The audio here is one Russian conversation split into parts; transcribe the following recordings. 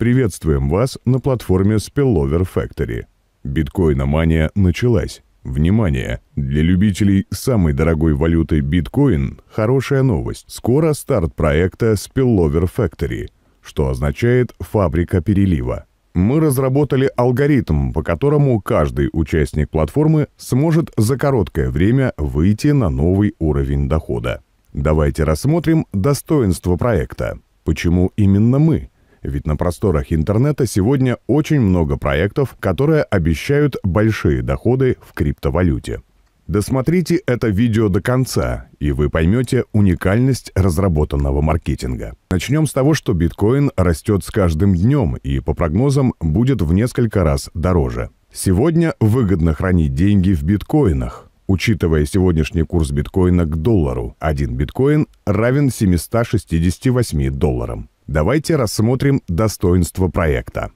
Приветствуем вас на платформе Spillover Factory. Биткоиномания началась. Внимание! Для любителей самой дорогой валюты биткоин – хорошая новость. Скоро старт проекта Spillover Factory, что означает «фабрика перелива». Мы разработали алгоритм, по которому каждый участник платформы сможет за короткое время выйти на новый уровень дохода. Давайте рассмотрим достоинство проекта. Почему именно мы? Ведь на просторах интернета сегодня очень много проектов, которые обещают большие доходы в криптовалюте. Досмотрите это видео до конца, и вы поймете уникальность разработанного маркетинга. Начнем с того, что биткоин растет с каждым днем и, по прогнозам, будет в несколько раз дороже. Сегодня выгодно хранить деньги в биткоинах. Учитывая сегодняшний курс биткоина к доллару, один биткоин равен 768 долларам. Давайте рассмотрим достоинство проекта.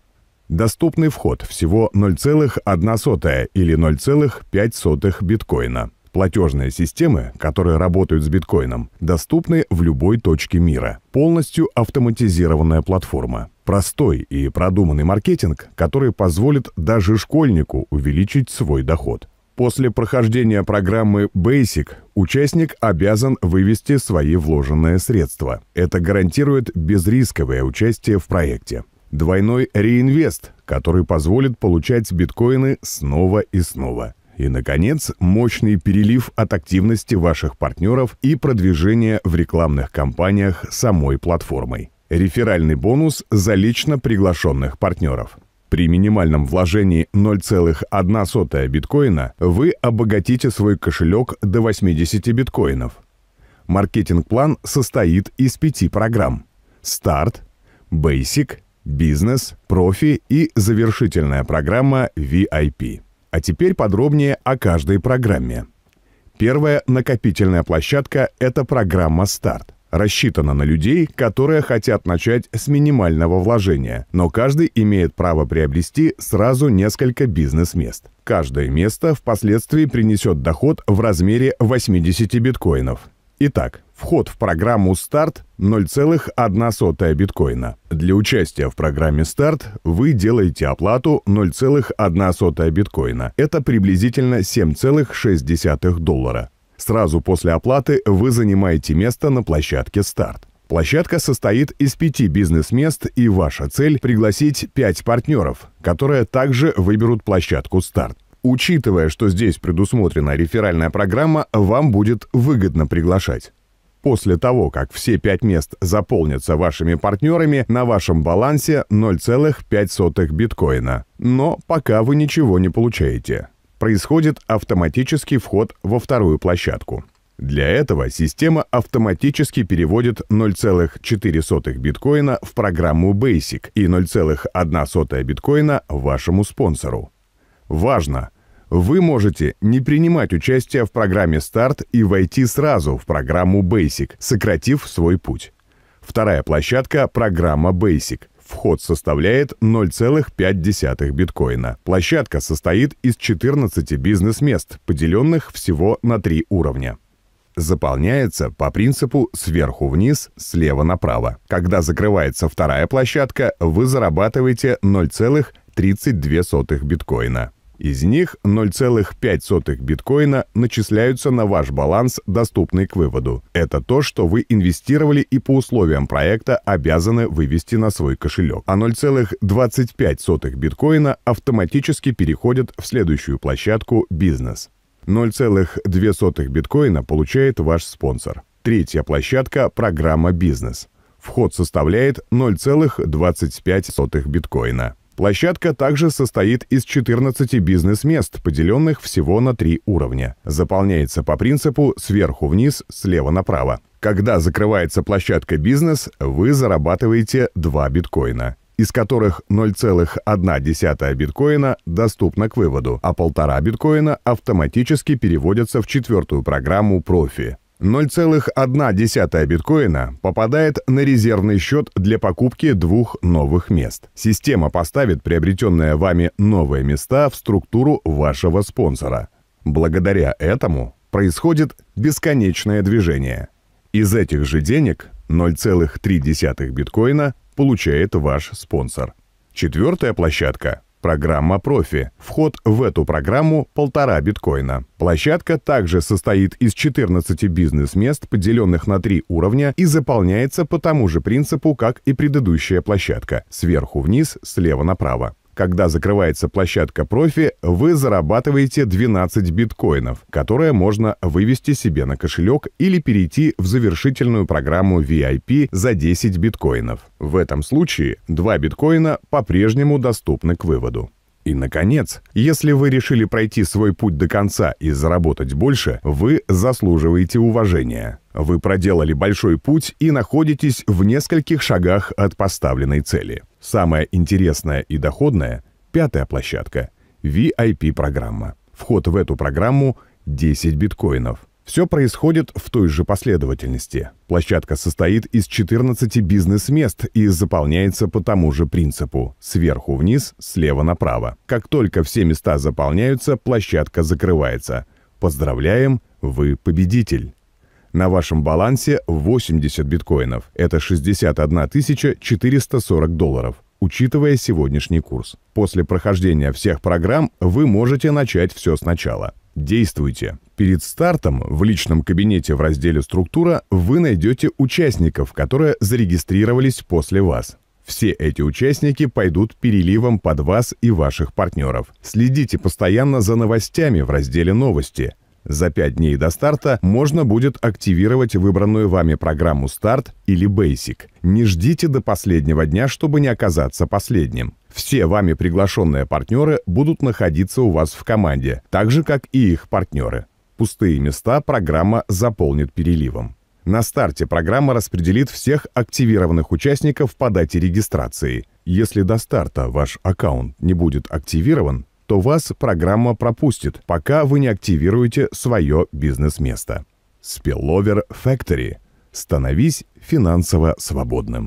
Доступный вход всего 0,1 или 0,05 биткоина. Платежные системы, которые работают с биткоином, доступны в любой точке мира. Полностью автоматизированная платформа. Простой и продуманный маркетинг, который позволит даже школьнику увеличить свой доход. После прохождения программы Basic участник обязан вывести свои вложенные средства. Это гарантирует безрисковое участие в проекте. Двойной реинвест, который позволит получать биткоины снова и снова. И, наконец, мощный перелив от активности ваших партнеров и продвижение в рекламных кампаниях самой платформой. Реферальный бонус за лично приглашенных партнеров. При минимальном вложении 0,1 биткоина вы обогатите свой кошелек до 80 биткоинов. Маркетинг-план состоит из пяти программ. Старт, Basic, Бизнес, Профи и завершительная программа VIP. А теперь подробнее о каждой программе. Первая накопительная площадка – это программа «Старт» рассчитана на людей, которые хотят начать с минимального вложения, но каждый имеет право приобрести сразу несколько бизнес-мест. Каждое место впоследствии принесет доход в размере 80 биткоинов. Итак, вход в программу «Старт» 0,1 биткоина. Для участия в программе «Старт» вы делаете оплату 0,1 биткоина. Это приблизительно 7,6 доллара. Сразу после оплаты вы занимаете место на площадке «Старт». Площадка состоит из пяти бизнес-мест, и ваша цель – пригласить пять партнеров, которые также выберут площадку «Старт». Учитывая, что здесь предусмотрена реферальная программа, вам будет выгодно приглашать. После того, как все пять мест заполнятся вашими партнерами, на вашем балансе 0,05 биткоина. Но пока вы ничего не получаете происходит автоматический вход во вторую площадку. Для этого система автоматически переводит 0,4 биткоина в программу Basic и 0,1 биткоина вашему спонсору. Важно! Вы можете не принимать участие в программе «Старт» и войти сразу в программу Basic, сократив свой путь. Вторая площадка – программа Basic – Вход составляет 0,5 биткоина. Площадка состоит из 14 бизнес-мест, поделенных всего на три уровня заполняется по принципу сверху вниз, слева направо. Когда закрывается вторая площадка, вы зарабатываете 0,32 биткоина. Из них 0,05 биткоина начисляются на ваш баланс, доступный к выводу. Это то, что вы инвестировали и по условиям проекта обязаны вывести на свой кошелек. А 0,25 биткоина автоматически переходят в следующую площадку «Бизнес». 0,02 биткоина получает ваш спонсор. Третья площадка – программа «Бизнес». Вход составляет 0,25 биткоина. Площадка также состоит из 14 бизнес-мест, поделенных всего на три уровня. Заполняется по принципу сверху вниз, слева направо. Когда закрывается площадка бизнес, вы зарабатываете 2 биткоина из которых 0,1 биткоина доступно к выводу, а полтора биткоина автоматически переводятся в четвертую программу профи. 0,1 биткоина попадает на резервный счет для покупки двух новых мест. Система поставит приобретенные вами новые места в структуру вашего спонсора. Благодаря этому происходит бесконечное движение. Из этих же денег 0,3 биткоина получает ваш спонсор. Четвертая площадка Программа профи. Вход в эту программу – полтора биткоина. Площадка также состоит из 14 бизнес-мест, поделенных на три уровня, и заполняется по тому же принципу, как и предыдущая площадка – сверху вниз, слева направо. Когда закрывается площадка профи, вы зарабатываете 12 биткоинов, которые можно вывести себе на кошелек или перейти в завершительную программу VIP за 10 биткоинов. В этом случае 2 биткоина по-прежнему доступны к выводу. И, наконец, если вы решили пройти свой путь до конца и заработать больше, вы заслуживаете уважения. Вы проделали большой путь и находитесь в нескольких шагах от поставленной цели. Самая интересная и доходная – пятая площадка – VIP-программа. Вход в эту программу – 10 биткоинов. Все происходит в той же последовательности. Площадка состоит из 14 бизнес-мест и заполняется по тому же принципу – сверху вниз, слева направо. Как только все места заполняются, площадка закрывается. Поздравляем, вы победитель! На вашем балансе 80 биткоинов. Это 61 440 долларов учитывая сегодняшний курс. После прохождения всех программ вы можете начать все сначала. Действуйте. Перед стартом в личном кабинете в разделе «Структура» вы найдете участников, которые зарегистрировались после вас. Все эти участники пойдут переливом под вас и ваших партнеров. Следите постоянно за новостями в разделе «Новости». За 5 дней до старта можно будет активировать выбранную вами программу «Старт» или «Basic». Не ждите до последнего дня, чтобы не оказаться последним. Все вами приглашенные партнеры будут находиться у вас в команде, так же, как и их партнеры. Пустые места программа заполнит переливом. На старте программа распределит всех активированных участников по дате регистрации. Если до старта ваш аккаунт не будет активирован, то вас программа пропустит, пока вы не активируете свое бизнес-место. Spillover Factory. Становись финансово свободным.